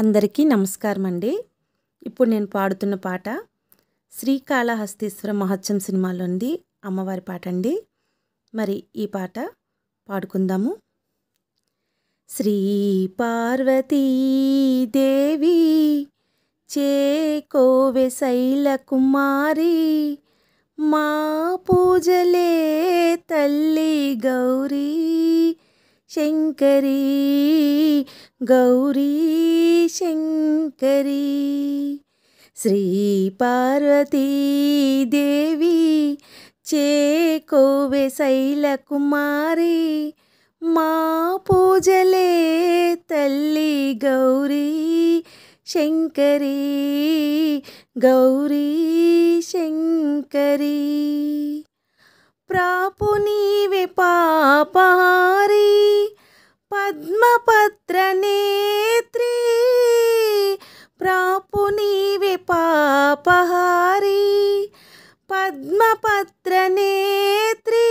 అందరికీ నమస్కారం అండి ఇప్పుడు నేను పాడుతున్న పాట శ్రీకాళహస్తీశ్వర సినిమాలో ఉంది అమ్మవారి పాట అండి మరి ఈ పాట పాడుకుందాము శ్రీ పార్వతీ దేవి చేకోవె శైల కుమారి మా పూజలే తల్లి గౌరీ శంకరీ గౌరీ శంకరీ శ్రీ పార్వతీదేవి చేకోవె శైల కుమారి మా పూజలే తల్లి గౌరీ శంకరీ గౌరీ శంకరీ ప్రాపు నీవే పాపా నేత్రీ ప్రాపు నీవే పాపహారి పద్మపత్ర నేత్రీ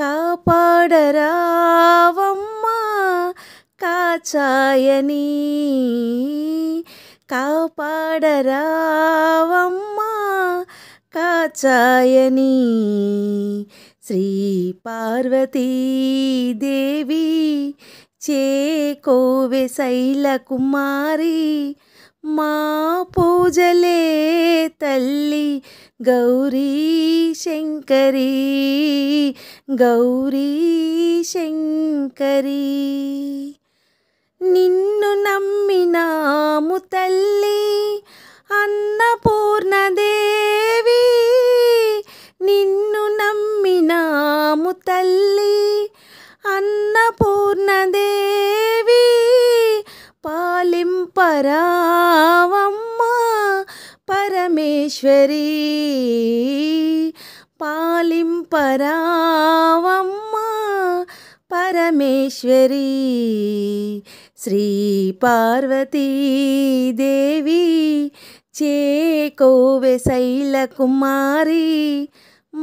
కాపాడరావమ్మా కాచాయనీ కాపాడరావమ్మా కాచాయనీ శ్రీ పార్వతీ దేవి చే చేకోవె శైల కుమారి మా పూజలే తల్లి గౌరీ శంకరీ గౌరీ శంకరీ నిన్ను నమ్మినాము తల్లి అన్నపూర్ణదేవి నిన్ను నమ్మినాము తల్లి అన్నపూర్ణదేవి పాలింపరావమ్మ పరమేశ్వరి పాలింపరావమ్మ పరమేశ్వరి శ్రీ పార్వతీదేవి చేకోవె శైలకుమారి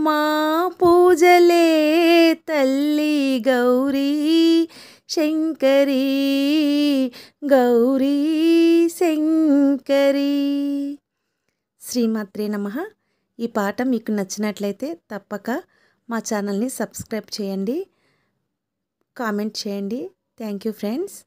మా పూజలే తల్లి గౌరీ శంకరీ గౌరీ శంకరీ శ్రీమాత్రే నమ ఈ పాట మీకు నచ్చినట్లయితే తప్పక మా ఛానల్ని సబ్స్క్రైబ్ చేయండి కామెంట్ చేయండి థ్యాంక్ యూ ఫ్రెండ్స్